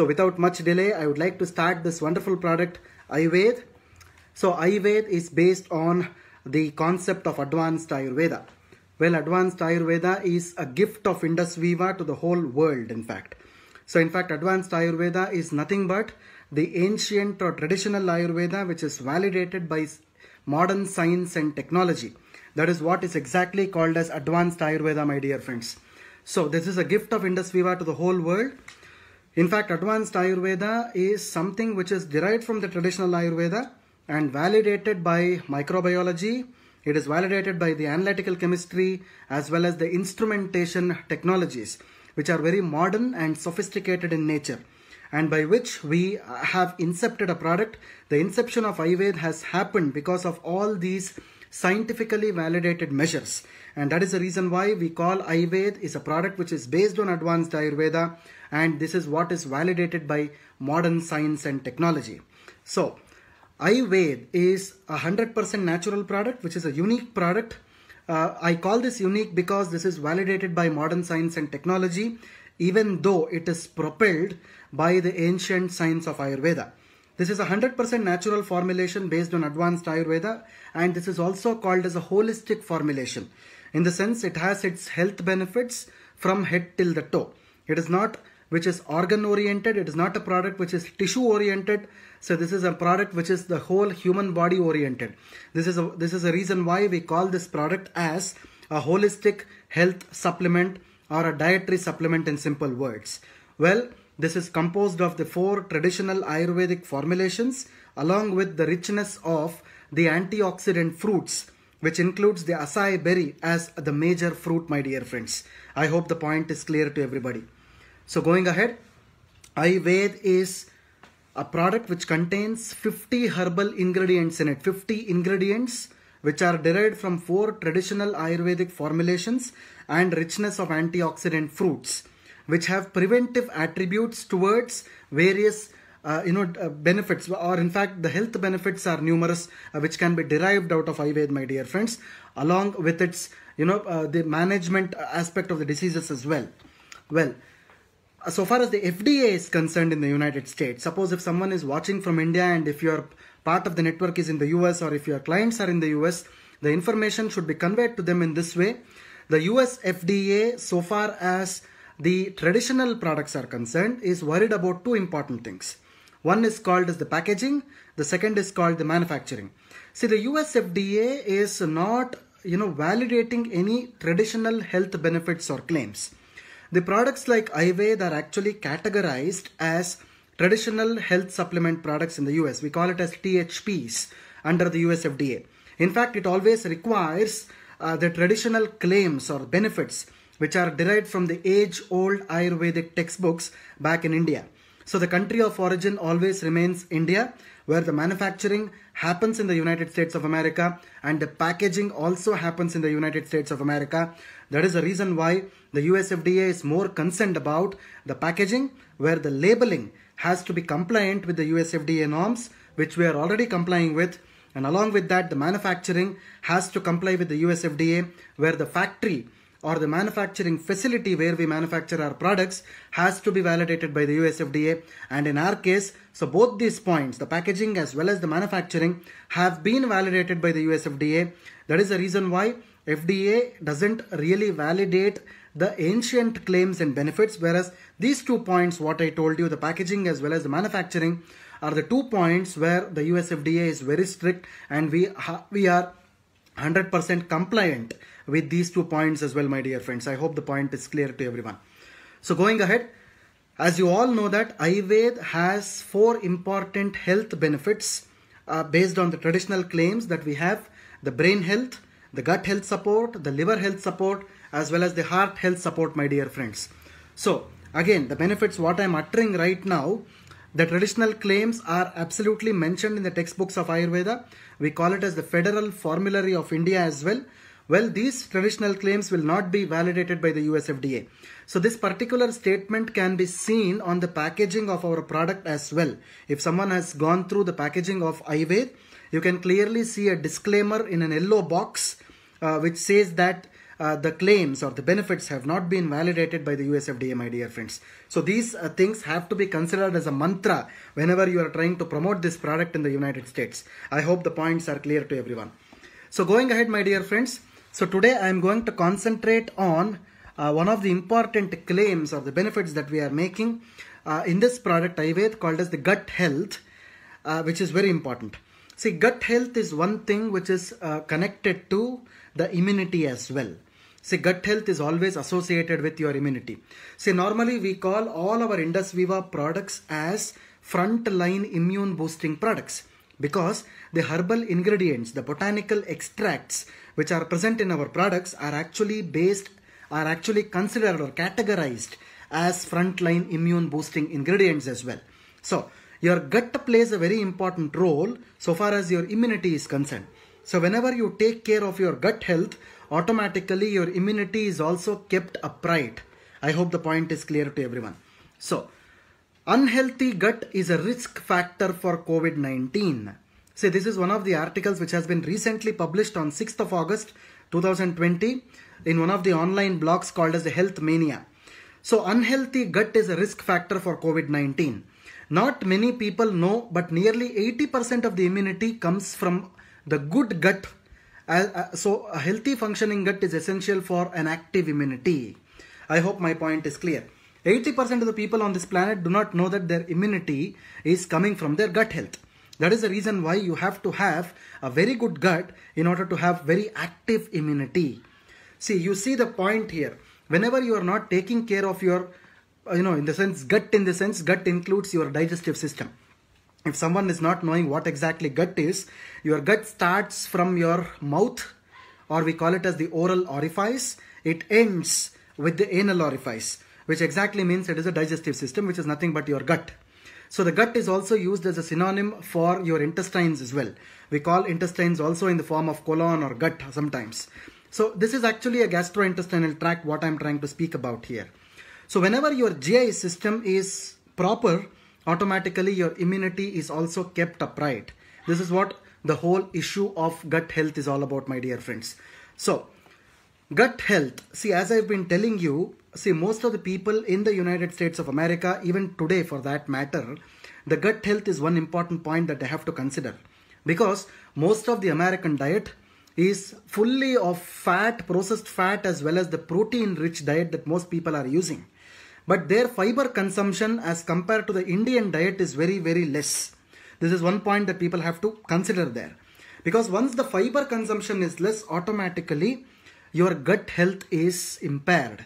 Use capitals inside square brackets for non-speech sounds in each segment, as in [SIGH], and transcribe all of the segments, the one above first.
So without much delay, I would like to start this wonderful product, Ayurved. So Ayurved is based on the concept of advanced Ayurveda. Well, advanced Ayurveda is a gift of Indus Viva to the whole world, in fact. So in fact, advanced Ayurveda is nothing but the ancient or traditional Ayurveda, which is validated by modern science and technology. That is what is exactly called as advanced Ayurveda, my dear friends. So this is a gift of Indus Viva to the whole world. In fact, advanced Ayurveda is something which is derived from the traditional Ayurveda and validated by microbiology. It is validated by the analytical chemistry as well as the instrumentation technologies, which are very modern and sophisticated in nature and by which we have incepted a product. The inception of Ayurveda has happened because of all these scientifically validated measures. And that is the reason why we call Ayurveda is a product which is based on advanced Ayurveda and this is what is validated by modern science and technology. So Ayurveda is a 100% natural product which is a unique product. Uh, I call this unique because this is validated by modern science and technology even though it is propelled by the ancient science of Ayurveda. This is a 100% natural formulation based on advanced Ayurveda and this is also called as a holistic formulation. In the sense it has its health benefits from head till the toe. It is not which is organ oriented. It is not a product which is tissue oriented. So this is a product which is the whole human body oriented. This is a, this is a reason why we call this product as a holistic health supplement or a dietary supplement in simple words. Well, this is composed of the four traditional Ayurvedic formulations along with the richness of the antioxidant fruits which includes the acai berry as the major fruit my dear friends. I hope the point is clear to everybody. So going ahead, Ayurveda is a product which contains 50 herbal ingredients in it. 50 ingredients which are derived from four traditional Ayurvedic formulations and richness of antioxidant fruits which have preventive attributes towards various uh, you know uh, benefits or in fact the health benefits are numerous uh, which can be derived out of ayurveda my dear friends along with its you know uh, the management aspect of the diseases as well well uh, so far as the fda is concerned in the united states suppose if someone is watching from india and if your part of the network is in the us or if your clients are in the us the information should be conveyed to them in this way the us fda so far as the traditional products are concerned is worried about two important things. One is called as the packaging, the second is called the manufacturing. See the US FDA is not you know validating any traditional health benefits or claims. The products like Iwade are actually categorized as traditional health supplement products in the US. We call it as THPs under the US FDA. In fact, it always requires uh, the traditional claims or benefits which are derived from the age-old Ayurvedic textbooks back in India. So the country of origin always remains India, where the manufacturing happens in the United States of America and the packaging also happens in the United States of America. That is the reason why the USFDA is more concerned about the packaging, where the labeling has to be compliant with the USFDA norms, which we are already complying with. And along with that, the manufacturing has to comply with the USFDA, where the factory or the manufacturing facility where we manufacture our products has to be validated by the USFDA. And in our case, so both these points, the packaging as well as the manufacturing have been validated by the USFDA. That is the reason why FDA doesn't really validate the ancient claims and benefits, whereas these two points, what I told you, the packaging as well as the manufacturing, are the two points where the USFDA is very strict and we, we are 100% compliant with these two points as well, my dear friends. I hope the point is clear to everyone. So going ahead, as you all know that Ayurveda has four important health benefits uh, based on the traditional claims that we have. The brain health, the gut health support, the liver health support, as well as the heart health support, my dear friends. So again, the benefits what I'm uttering right now, the traditional claims are absolutely mentioned in the textbooks of Ayurveda. We call it as the federal formulary of India as well. Well, these traditional claims will not be validated by the US FDA. So this particular statement can be seen on the packaging of our product as well. If someone has gone through the packaging of iWave, you can clearly see a disclaimer in an yellow box uh, which says that uh, the claims or the benefits have not been validated by the US FDA, my dear friends. So these uh, things have to be considered as a mantra whenever you are trying to promote this product in the United States. I hope the points are clear to everyone. So going ahead, my dear friends, so today I am going to concentrate on uh, one of the important claims or the benefits that we are making uh, in this product Ayurved called as the gut health, uh, which is very important. See, gut health is one thing which is uh, connected to the immunity as well. See, gut health is always associated with your immunity. See, normally we call all our Indus Viva products as frontline immune boosting products because the herbal ingredients, the botanical extracts which are present in our products are actually based, are actually considered or categorized as frontline immune boosting ingredients as well. So your gut plays a very important role so far as your immunity is concerned. So whenever you take care of your gut health, automatically your immunity is also kept upright. I hope the point is clear to everyone. So unhealthy gut is a risk factor for COVID-19. So this is one of the articles which has been recently published on 6th of August 2020 in one of the online blogs called as the Health Mania. So unhealthy gut is a risk factor for COVID-19. Not many people know, but nearly 80% of the immunity comes from the good gut. Uh, so a healthy functioning gut is essential for an active immunity. I hope my point is clear. 80% of the people on this planet do not know that their immunity is coming from their gut health. That is the reason why you have to have a very good gut in order to have very active immunity. See, you see the point here. Whenever you are not taking care of your, uh, you know, in the sense, gut in the sense, gut includes your digestive system. If someone is not knowing what exactly gut is, your gut starts from your mouth or we call it as the oral orifice. It ends with the anal orifice, which exactly means it is a digestive system, which is nothing but your gut. So the gut is also used as a synonym for your intestines as well. We call intestines also in the form of colon or gut sometimes. So this is actually a gastrointestinal tract what I'm trying to speak about here. So whenever your GI system is proper, automatically your immunity is also kept upright. This is what the whole issue of gut health is all about my dear friends. So gut health, see as I've been telling you, see most of the people in the United States of America, even today for that matter, the gut health is one important point that they have to consider because most of the American diet is fully of fat, processed fat as well as the protein rich diet that most people are using. But their fiber consumption as compared to the Indian diet is very, very less. This is one point that people have to consider there. Because once the fiber consumption is less, automatically your gut health is impaired.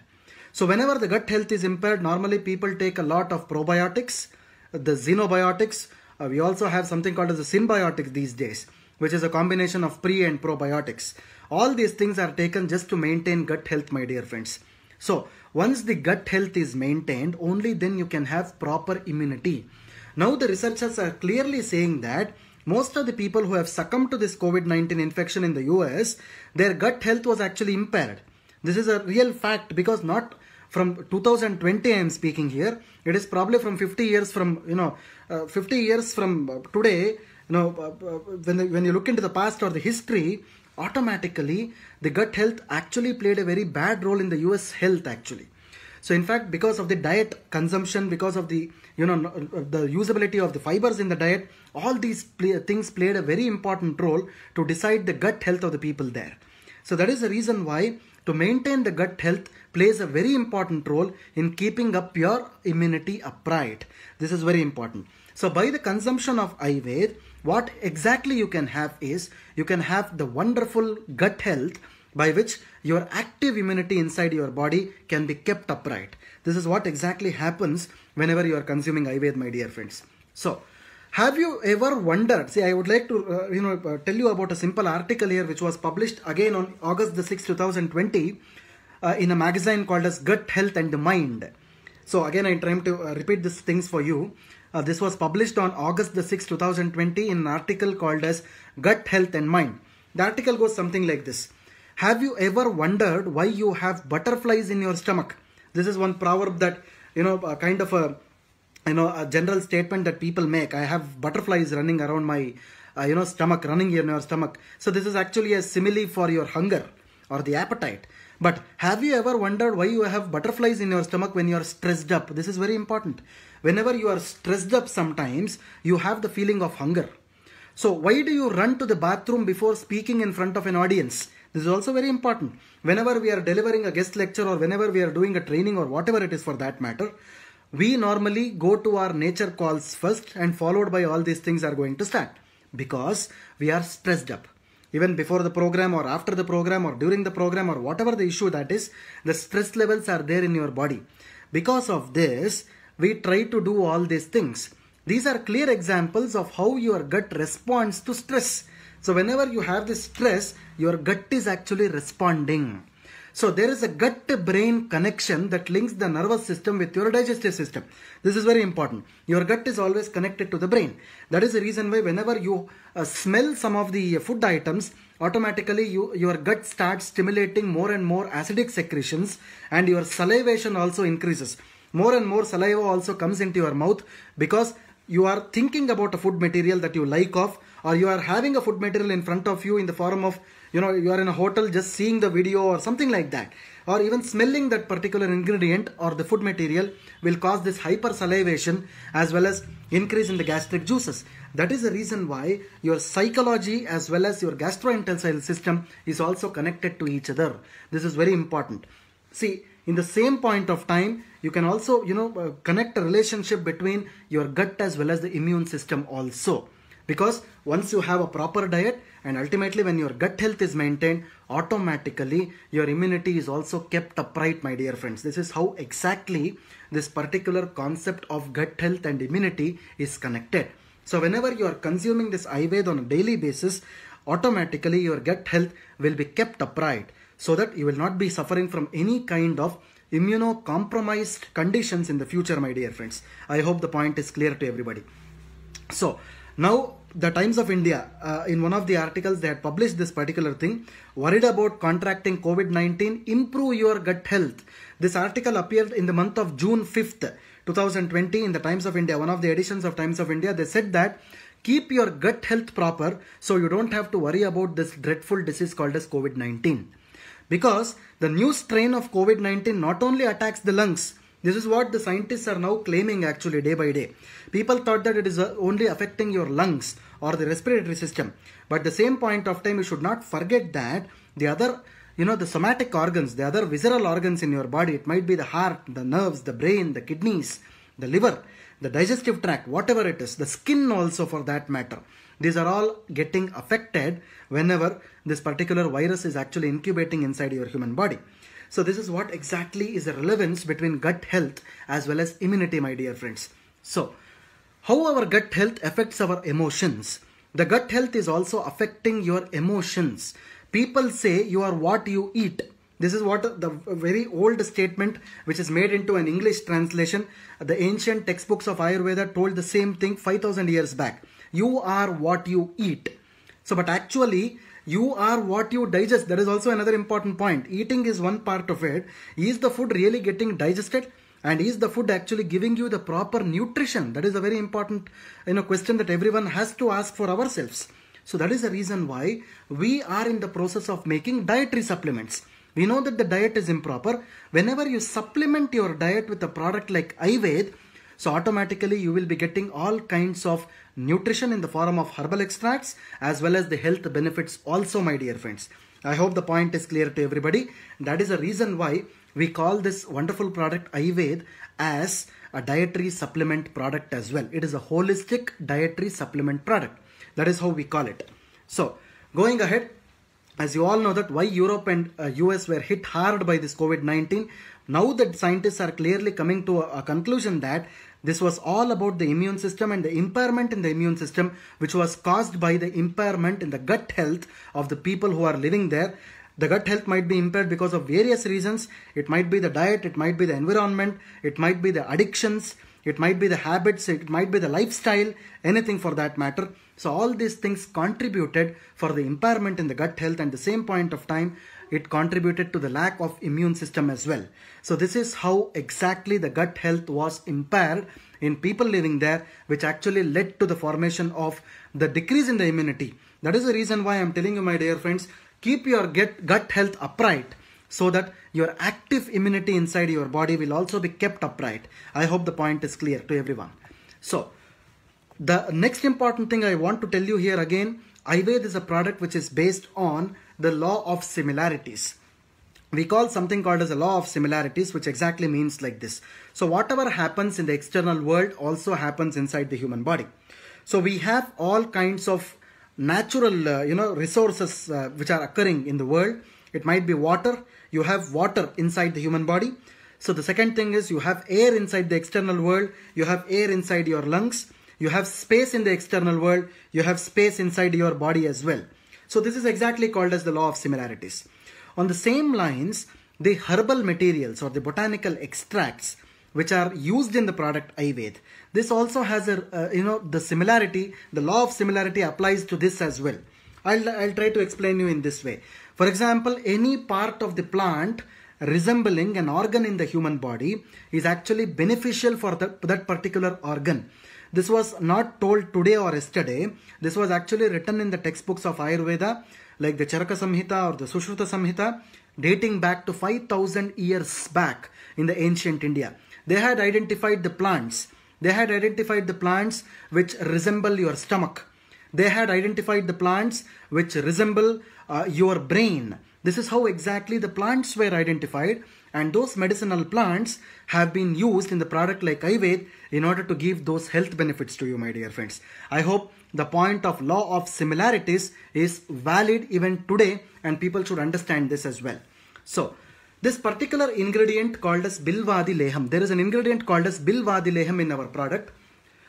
So whenever the gut health is impaired, normally people take a lot of probiotics, the xenobiotics. Uh, we also have something called as the symbiotic these days, which is a combination of pre and probiotics. All these things are taken just to maintain gut health, my dear friends. So once the gut health is maintained, only then you can have proper immunity. Now the researchers are clearly saying that most of the people who have succumbed to this COVID-19 infection in the US, their gut health was actually impaired. This is a real fact because not from 2020 I am speaking here. It is probably from 50 years from, you know, uh, 50 years from uh, today, you know, uh, uh, when, the, when you look into the past or the history, automatically the gut health actually played a very bad role in the US health actually. So in fact, because of the diet consumption, because of the you know uh, the usability of the fibers in the diet, all these play, things played a very important role to decide the gut health of the people there. So that is the reason why to maintain the gut health plays a very important role in keeping up your immunity upright. This is very important. So by the consumption of ayurved, what exactly you can have is you can have the wonderful gut health by which your active immunity inside your body can be kept upright. This is what exactly happens whenever you are consuming ayurved, my dear friends. So have you ever wondered? See, I would like to uh, you know uh, tell you about a simple article here which was published again on August the 6th, 2020 uh, in a magazine called as Gut Health and Mind. So again, I'm trying to uh, repeat these things for you. Uh, this was published on August the 6th, 2020 in an article called as Gut Health and Mind. The article goes something like this. Have you ever wondered why you have butterflies in your stomach? This is one proverb that, you know, kind of a you know a general statement that people make i have butterflies running around my uh, you know stomach running in your stomach so this is actually a simile for your hunger or the appetite but have you ever wondered why you have butterflies in your stomach when you are stressed up this is very important whenever you are stressed up sometimes you have the feeling of hunger so why do you run to the bathroom before speaking in front of an audience this is also very important whenever we are delivering a guest lecture or whenever we are doing a training or whatever it is for that matter we normally go to our nature calls first and followed by all these things are going to start because we are stressed up even before the program or after the program or during the program or whatever the issue that is the stress levels are there in your body because of this we try to do all these things these are clear examples of how your gut responds to stress so whenever you have this stress your gut is actually responding so there is a gut-brain connection that links the nervous system with your digestive system. This is very important. Your gut is always connected to the brain. That is the reason why whenever you uh, smell some of the uh, food items, automatically you, your gut starts stimulating more and more acidic secretions and your salivation also increases. More and more saliva also comes into your mouth because you are thinking about a food material that you like of or you are having a food material in front of you in the form of you know you are in a hotel just seeing the video or something like that or even smelling that particular ingredient or the food material will cause this hyper salivation as well as increase in the gastric juices that is the reason why your psychology as well as your gastrointestinal system is also connected to each other this is very important see in the same point of time you can also you know uh, connect a relationship between your gut as well as the immune system also because once you have a proper diet and ultimately when your gut health is maintained automatically your immunity is also kept upright my dear friends this is how exactly this particular concept of gut health and immunity is connected so whenever you are consuming this ayurveda on a daily basis automatically your gut health will be kept upright so that you will not be suffering from any kind of immunocompromised conditions in the future my dear friends i hope the point is clear to everybody so now, the Times of India, uh, in one of the articles, they had published this particular thing. Worried about contracting COVID-19? Improve your gut health. This article appeared in the month of June 5th, 2020 in the Times of India, one of the editions of Times of India. They said that keep your gut health proper so you don't have to worry about this dreadful disease called as COVID-19. Because the new strain of COVID-19 not only attacks the lungs, this is what the scientists are now claiming actually day by day. People thought that it is uh, only affecting your lungs or the respiratory system. But the same point of time, you should not forget that the other, you know, the somatic organs, the other visceral organs in your body, it might be the heart, the nerves, the brain, the kidneys, the liver, the digestive tract, whatever it is, the skin also for that matter. These are all getting affected whenever this particular virus is actually incubating inside your human body. So this is what exactly is the relevance between gut health as well as immunity, my dear friends. So how our gut health affects our emotions. The gut health is also affecting your emotions. People say you are what you eat. This is what the very old statement which is made into an English translation. The ancient textbooks of Ayurveda told the same thing 5000 years back. You are what you eat. So, but actually you are what you digest. That is also another important point. Eating is one part of it. Is the food really getting digested? And is the food actually giving you the proper nutrition? That is a very important you know, question that everyone has to ask for ourselves. So that is the reason why we are in the process of making dietary supplements. We know that the diet is improper. Whenever you supplement your diet with a product like Ayurveda, so automatically you will be getting all kinds of nutrition in the form of herbal extracts as well as the health benefits also my dear friends. I hope the point is clear to everybody. That is the reason why we call this wonderful product Ayurved as a dietary supplement product as well. It is a holistic dietary supplement product. That is how we call it. So going ahead, as you all know that why Europe and uh, US were hit hard by this COVID-19 now that scientists are clearly coming to a, a conclusion that this was all about the immune system and the impairment in the immune system which was caused by the impairment in the gut health of the people who are living there. The gut health might be impaired because of various reasons. It might be the diet, it might be the environment, it might be the addictions, it might be the habits, it might be the lifestyle, anything for that matter. So all these things contributed for the impairment in the gut health and the same point of time it contributed to the lack of immune system as well. So this is how exactly the gut health was impaired in people living there, which actually led to the formation of the decrease in the immunity. That is the reason why I'm telling you, my dear friends, keep your get, gut health upright so that your active immunity inside your body will also be kept upright. I hope the point is clear to everyone. So, the next important thing I want to tell you here again, iWave is a product which is based on the law of similarities. We call something called as a law of similarities, which exactly means like this. So whatever happens in the external world also happens inside the human body. So we have all kinds of natural, uh, you know, resources uh, which are occurring in the world. It might be water. You have water inside the human body. So the second thing is you have air inside the external world. You have air inside your lungs. You have space in the external world. You have space inside your body as well. So this is exactly called as the law of similarities. On the same lines, the herbal materials or the botanical extracts which are used in the product Ayurveda. This also has a, uh, you know, the similarity, the law of similarity applies to this as well. I'll, I'll try to explain you in this way. For example, any part of the plant resembling an organ in the human body is actually beneficial for the, that particular organ. This was not told today or yesterday. This was actually written in the textbooks of Ayurveda like the Charaka Samhita or the Sushruta Samhita dating back to 5000 years back in the ancient India. They had identified the plants. They had identified the plants which resemble your stomach. They had identified the plants which resemble uh, your brain. This is how exactly the plants were identified and those medicinal plants have been used in the product like Ayurved in order to give those health benefits to you my dear friends. I hope the point of law of similarities is valid even today and people should understand this as well. So this particular ingredient called as bilwadi Leham, there is an ingredient called as bilwadi Leham in our product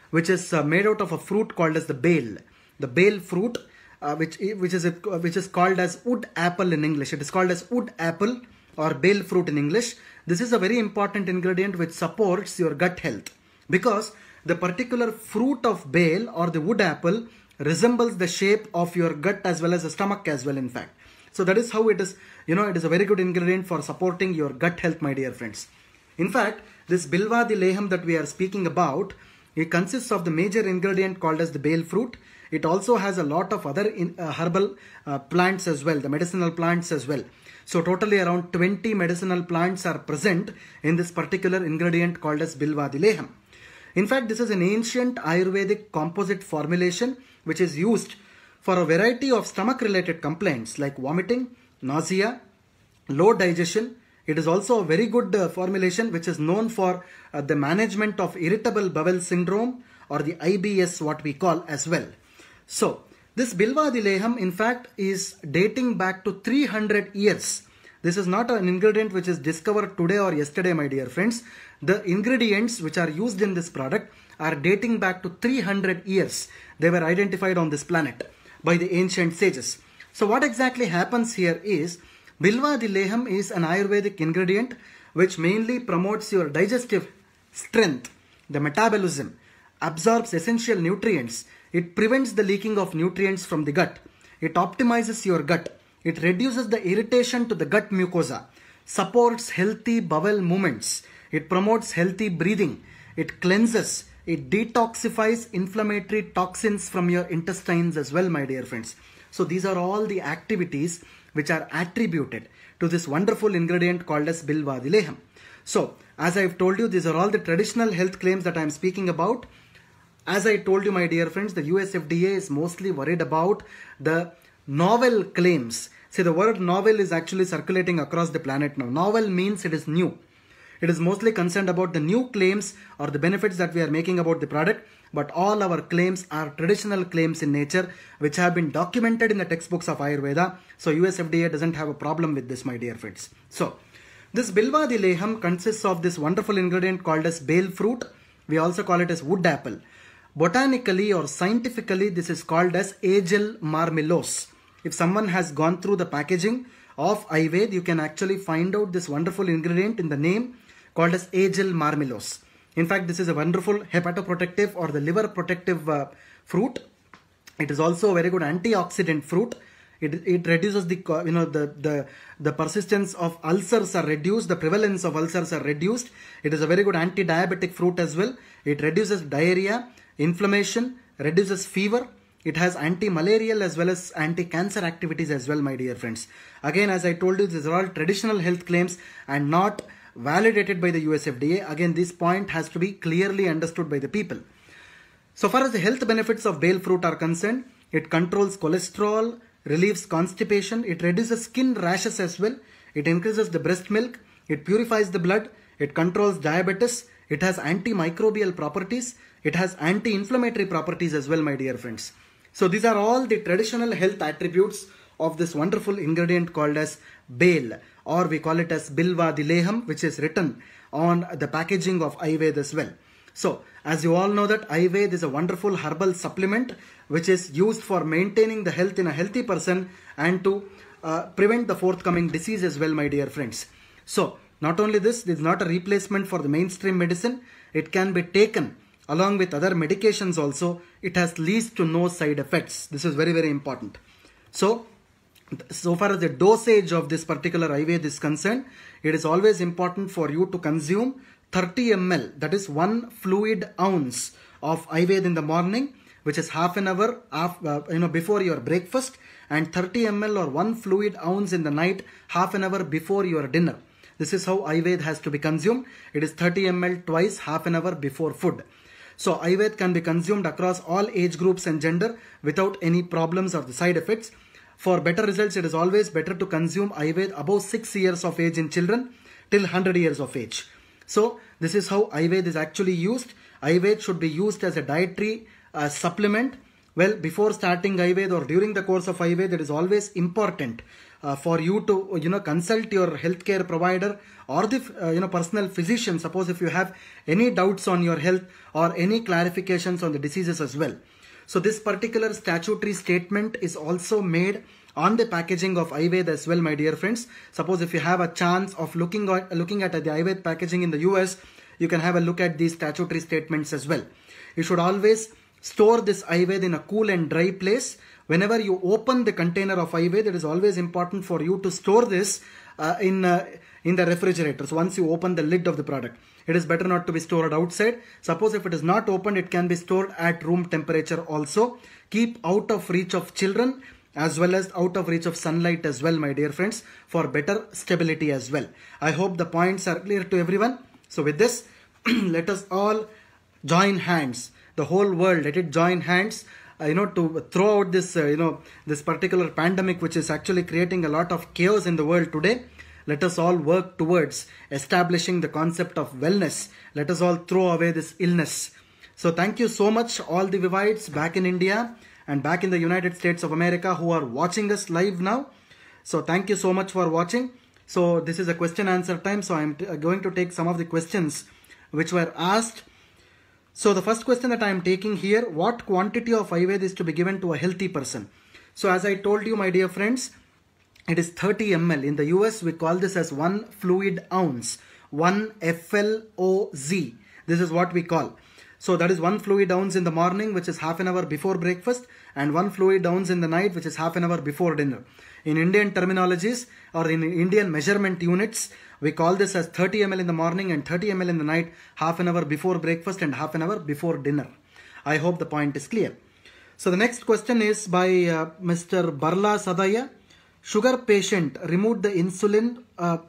which is uh, made out of a fruit called as the bale. The bale fruit uh, which which is which is called as wood apple in English. It is called as wood apple or bale fruit in English. This is a very important ingredient which supports your gut health because the particular fruit of bale or the wood apple resembles the shape of your gut as well as the stomach as well in fact. So that is how it is, you know, it is a very good ingredient for supporting your gut health, my dear friends. In fact, this bilwa the leham that we are speaking about it consists of the major ingredient called as the bale fruit. It also has a lot of other in, uh, herbal uh, plants as well, the medicinal plants as well. So totally around 20 medicinal plants are present in this particular ingredient called as bilvadileham. In fact, this is an ancient Ayurvedic composite formulation which is used for a variety of stomach related complaints like vomiting, nausea, low digestion, it is also a very good uh, formulation which is known for uh, the management of irritable bowel syndrome or the IBS what we call as well. So this Bilvadileham in fact is dating back to 300 years. This is not an ingredient which is discovered today or yesterday my dear friends. The ingredients which are used in this product are dating back to 300 years. They were identified on this planet by the ancient sages. So what exactly happens here is Bilva Dileham is an Ayurvedic ingredient which mainly promotes your digestive strength, the metabolism, absorbs essential nutrients, it prevents the leaking of nutrients from the gut, it optimizes your gut, it reduces the irritation to the gut mucosa, supports healthy bowel movements, it promotes healthy breathing, it cleanses, it detoxifies inflammatory toxins from your intestines as well, my dear friends. So these are all the activities which are attributed to this wonderful ingredient called as Bilvadileham. So, as I've told you, these are all the traditional health claims that I'm speaking about. As I told you, my dear friends, the USFDA is mostly worried about the novel claims. See, the word novel is actually circulating across the planet now. Novel means it is new. It is mostly concerned about the new claims or the benefits that we are making about the product. But all our claims are traditional claims in nature, which have been documented in the textbooks of Ayurveda. So US FDA doesn't have a problem with this, my dear friends. So this Bilvadi Leham consists of this wonderful ingredient called as bale fruit. We also call it as wood apple. Botanically or scientifically, this is called as agil marmellose. If someone has gone through the packaging of Ayurveda, you can actually find out this wonderful ingredient in the name called as Agil marmelos. In fact, this is a wonderful hepatoprotective or the liver protective uh, fruit. It is also a very good antioxidant fruit. It, it reduces the, you know, the, the, the persistence of ulcers are reduced. The prevalence of ulcers are reduced. It is a very good anti-diabetic fruit as well. It reduces diarrhea, inflammation, reduces fever. It has anti-malarial as well as anti-cancer activities as well, my dear friends. Again, as I told you, these are all traditional health claims and not validated by the USFDA. Again, this point has to be clearly understood by the people. So far as the health benefits of bale fruit are concerned, it controls cholesterol, relieves constipation, it reduces skin rashes as well, it increases the breast milk, it purifies the blood, it controls diabetes, it has antimicrobial properties, it has anti-inflammatory properties as well, my dear friends. So these are all the traditional health attributes of this wonderful ingredient called as bale or we call it as Bilva Dileham, which is written on the packaging of Ayurveda as well. So, as you all know that Ayurveda is a wonderful herbal supplement which is used for maintaining the health in a healthy person and to uh, prevent the forthcoming disease as well, my dear friends. So, not only this, this is not a replacement for the mainstream medicine. It can be taken along with other medications also. It has least to no side effects. This is very, very important. So, so far as the dosage of this particular IVATE is concerned, it is always important for you to consume 30 ml, that is one fluid ounce of IVATE in the morning, which is half an hour uh, you know, before your breakfast and 30 ml or one fluid ounce in the night, half an hour before your dinner. This is how ayurveda has to be consumed. It is 30 ml twice, half an hour before food. So ayurveda can be consumed across all age groups and gender without any problems or the side effects. For better results, it is always better to consume ayurveda above 6 years of age in children till 100 years of age. So this is how ayurveda is actually used. Ayurveda should be used as a dietary uh, supplement. Well, before starting ayurveda or during the course of ayurveda, it is always important uh, for you to you know consult your healthcare provider or the uh, you know personal physician. Suppose if you have any doubts on your health or any clarifications on the diseases as well. So this particular statutory statement is also made on the packaging of iWaith as well, my dear friends. Suppose if you have a chance of looking at, looking at the iWaith packaging in the US, you can have a look at these statutory statements as well. You should always store this iWaith in a cool and dry place. Whenever you open the container of iWaith, it is always important for you to store this uh, in, uh, in the refrigerator. So once you open the lid of the product it is better not to be stored outside. Suppose if it is not opened, it can be stored at room temperature also. Keep out of reach of children as well as out of reach of sunlight as well, my dear friends, for better stability as well. I hope the points are clear to everyone. So with this, [CLEARS THROAT] let us all join hands. The whole world, let it join hands uh, you know to throw out this uh, you know this particular pandemic which is actually creating a lot of chaos in the world today let us all work towards establishing the concept of wellness. Let us all throw away this illness. So thank you so much all the Vivites back in India and back in the United States of America who are watching us live now. So thank you so much for watching. So this is a question answer time. So I'm uh, going to take some of the questions which were asked. So the first question that I am taking here, what quantity of IVAD is to be given to a healthy person? So as I told you, my dear friends, it is 30 ml. In the US, we call this as one fluid ounce, one FLOZ. This is what we call. So that is one fluid ounce in the morning, which is half an hour before breakfast, and one fluid ounce in the night, which is half an hour before dinner. In Indian terminologies or in Indian measurement units, we call this as 30 ml in the morning and 30 ml in the night, half an hour before breakfast and half an hour before dinner. I hope the point is clear. So the next question is by uh, Mr. Barla Sadaya sugar patient remove the insulin uh,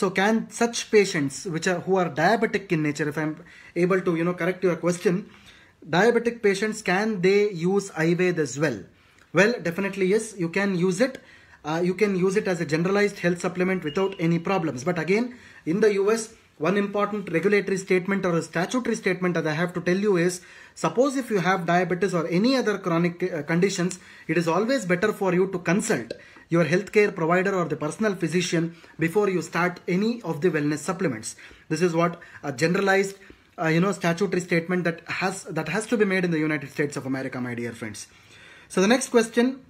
so can such patients which are who are diabetic in nature if i'm able to you know correct your question diabetic patients can they use iwave as well well definitely yes you can use it uh, you can use it as a generalized health supplement without any problems but again in the us one important regulatory statement or a statutory statement that I have to tell you is suppose if you have diabetes or any other chronic uh, conditions, it is always better for you to consult your healthcare provider or the personal physician before you start any of the wellness supplements. This is what a generalized uh, you know statutory statement that has that has to be made in the United States of America, my dear friends. So the next question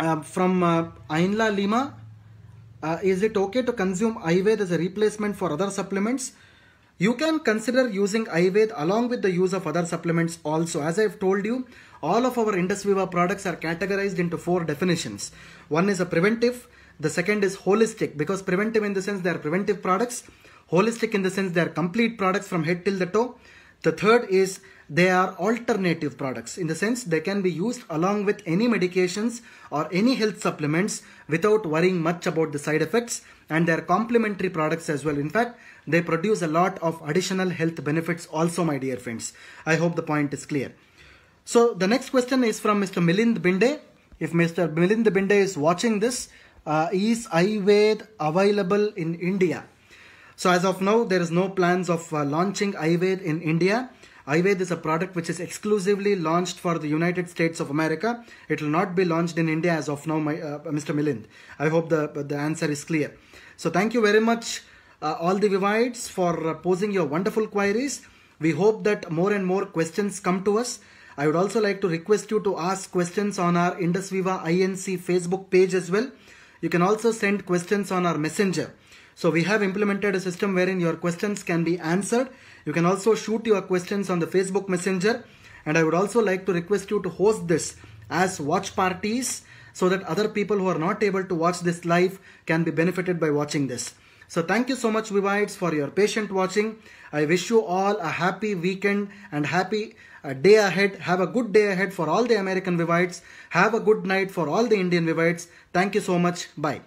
uh, from uh, Ainla Lima uh, is it okay to consume Ayurveda as a replacement for other supplements? You can consider using Ayurveda along with the use of other supplements also. As I've told you, all of our IndusViva products are categorized into four definitions. One is a preventive, the second is holistic because preventive in the sense they are preventive products, holistic in the sense they are complete products from head till the toe. The third is they are alternative products in the sense they can be used along with any medications or any health supplements without worrying much about the side effects and they are complementary products as well. In fact, they produce a lot of additional health benefits also my dear friends. I hope the point is clear. So the next question is from Mr. Milind Binde. If Mr. Milind Binde is watching this, uh, is Ayurved available in India? So as of now, there is no plans of uh, launching Ayurved in India iWave is a product which is exclusively launched for the United States of America. It will not be launched in India as of now, my, uh, Mr. Milind. I hope the, the answer is clear. So thank you very much, uh, all the Vivites, for uh, posing your wonderful queries. We hope that more and more questions come to us. I would also like to request you to ask questions on our IndusViva INC Facebook page as well. You can also send questions on our messenger. So we have implemented a system wherein your questions can be answered you can also shoot your questions on the Facebook Messenger. And I would also like to request you to host this as watch parties so that other people who are not able to watch this live can be benefited by watching this. So thank you so much Vivites for your patient watching. I wish you all a happy weekend and happy uh, day ahead. Have a good day ahead for all the American Vivites. Have a good night for all the Indian Vivites. Thank you so much. Bye.